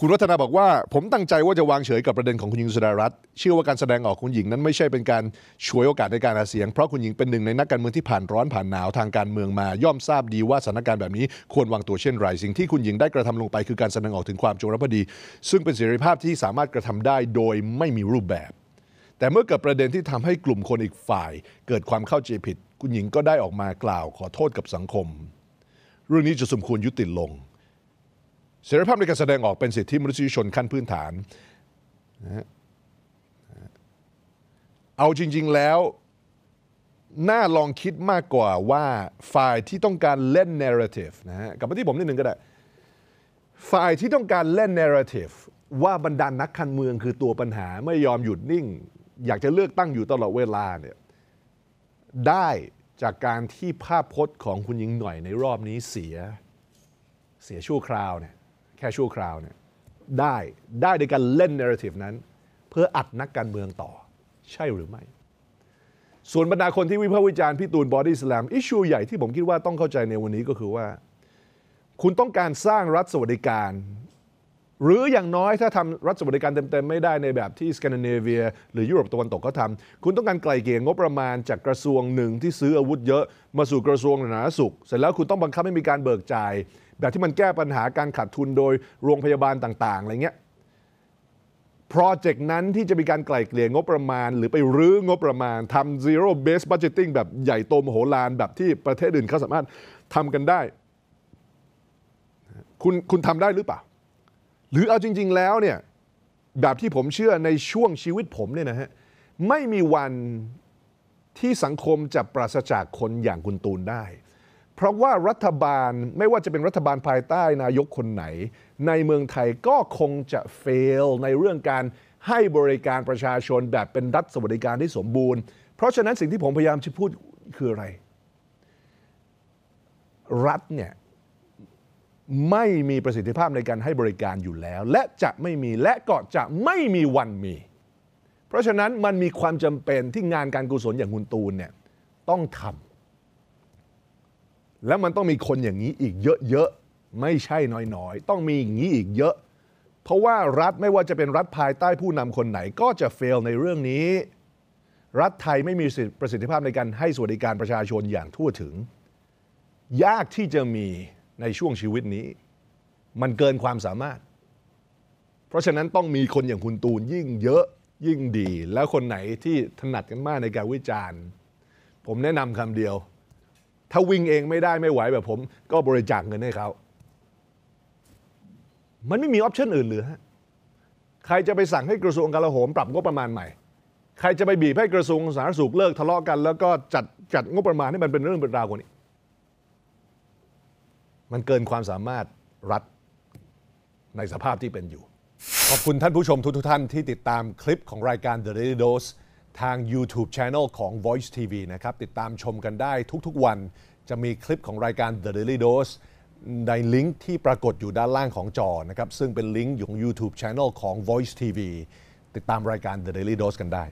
คุณวัฒนาบอกว่าผมตั้งใจว่าจะวางเฉยกับประเด็นของคุณหญิงสุดารัตน์เชื่อว่าการแสดงออกคุณหญิงนั้นไม่ใช่เป็นการฉวยโอกาสในการหาเสียงเพราะคุณหญิงเป็นหนึ่งในนักการเมืองที่ผ่านร้อนผ่านหนาวทางการเมืองมาย่อมทราบดีว่าสถานการณ์แบบนี้ ควรวางตัวเช่นไรสิ่งที่คุณหญิงได้กระทำลงไปคือการแสดงออกถึงความจงรักภักดี ซึ่งเป็นเสรีภาพที่สามารถกระทำได้โดยไม่มีรูปแบบ แต่เมื่อเกิดประเด็นที่ทำให้กลุ่มคนอีกฝ่าย เกิดความเข้าใจผิด คุณหญิงก็ได้ออกมากล่าวขอโทษกับสังคมเรื่องนี้จะสมควรยุติลงเสรีภาพในการแสดงออกเป็นสิทธิมนุษยชนขั้นพื้นฐาน เอาจริงๆแล้ว น่าลองคิดมากกว่าว่าฝ่ายที่ต้องการเล่นเนร r a t i v นะฮะกลับมาที่ผมนิดนึงก็ได้ ฝ่ายที่ต้องการเล่นเนร r a t i v ว่าบรรดานนักการเมืองคือตัวปัญหาไม่ยอมหยุดนิ่ง อยากจะเลือกตั้งอยู่ตลอดเวลาเนี่ยได้จากการที่ภาพพจน์ของคุณยิงหน่อยในรอบนี้เสียเสียชั่วคราวเนี่ยแค่ชั่วคราวเนี่ยได้ ได้โดยการเล่นเนื้อทีฟนั้น เพื่ออัดนักการเมืองต่อ ใช่หรือไม่ ส่วนบรรดาคนที่วิพากษ์วิจารณ์พี่ตูนบอดี้สแลมอิชูใหญ่ที่ผมคิดว่าต้องเข้าใจในวันนี้ก็คือว่า คุณต้องการสร้างรัฐสวัสดิการหรืออย่างน้อยถ้าทำรัฐสวัสดิการเต็ม ๆ ไม่ได้ในแบบที่สแกนดิเนเวียหรือยุโรปตะวันตกก็ทำคุณต้องการไกลเกลี่ยงบประมาณจากกระทรวงหนึ่งที่ซื้ออาวุธเยอะมาสู่กระทรวงสาธารณสุขเสร็จแล้วคุณต้องบังคับให้มีการเบิกจ่ายแบบที่มันแก้ปัญหาการขาดทุนโดยโรงพยาบาลต่าง ๆ อะไรเงี้ยโปรเจกต์นั้นที่จะมีการไกล่เกลี่ยงบประมาณ หรือไปรื้องบประมาณทำ zero base budgeting แบบใหญ่โตมโหฬารแบบที่ประเทศอื่นเขาสามารถทำกันได้ คุณคุณทำได้หรือเปล่าหรือเอาจริง ๆแล้วเนี่ย แบบที่ผมเชื่อในช่วงชีวิตผมเนี่ยนะฮะ ไม่มีวันที่สังคมจะปราศจากคนอย่างคุณตูนได้ เพราะว่ารัฐบาลไม่ว่าจะเป็นรัฐบาลภายใต้นายกคนไหน ในเมืองไทยก็คงจะเฟล ในเรื่องการให้บริการประชาชนแบบเป็นรัฐสวัสดิการที่สมบูรณ์ เพราะฉะนั้นสิ่งที่ผมพยายามจะพูดคืออะไร รัฐเนี่ยไม่มีประสิทธิภาพในการให้บริการอยู่แล้ว และจะไม่มีและก็จะไม่มีวันมี เพราะฉะนั้นมันมีความจำเป็นที่งานการกุศลอย่างคุณตูนเนี่ยต้องทำแล้วมันต้องมีคนอย่างนี้อีกเยอะๆไม่ใช่น้อยๆ ต้องมีอย่างนี้อีกเยอะ เพราะว่ารัฐไม่ว่าจะเป็นรัฐภายใต้ผู้นำคนไหนก็จะเฟลในเรื่องนี้ รัฐไทยไม่มีประสิทธิภาพในการให้สวัสดิการประชาชนอย่างทั่วถึง ยากที่จะมีในช่วงชีวิตนี้ มันเกินความสามารถ เพราะฉะนั้นต้องมีคนอย่างคุณตูนยิ่งเยอะยิ่งดีแล้วคนไหนที่ถนัดกันมากในการวิจารณ์ ผมแนะนำคำเดียว ถ้าวิ่งเองไม่ได้ไม่ไหวแบบผม ก็บริจาคเงินให้เขามันไม่มีออปชั่นอื่นเหลือ ใครจะไปสั่งให้กระทรวงกลาโหม ปรับงบประมาณใหม่ ใครจะไปบีบให้กระทรวงสาธารณสุขเลิกทะเลาะกันแล้วก็จัดจัดงบประมาณให้มันเป็นเรื่องเป็นราวกว่านี้มันเกินความสามารถรัฐในสภาพที่เป็นอยู่ขอบคุณท่านผู้ชมทุกท่านที่ติดตามคลิปของรายการ The Daily Dose ทาง YouTube Channel ของ Voice TV นะครับติดตามชมกันได้ทุกๆวันจะมีคลิปของรายการ The Daily Dose ในลิงก์ที่ปรากฏอยู่ด้านล่างของจอนะครับซึ่งเป็นลิงก์ของ YouTube Channel ของ Voice TV ติดตามรายการ The Daily Dose กันได้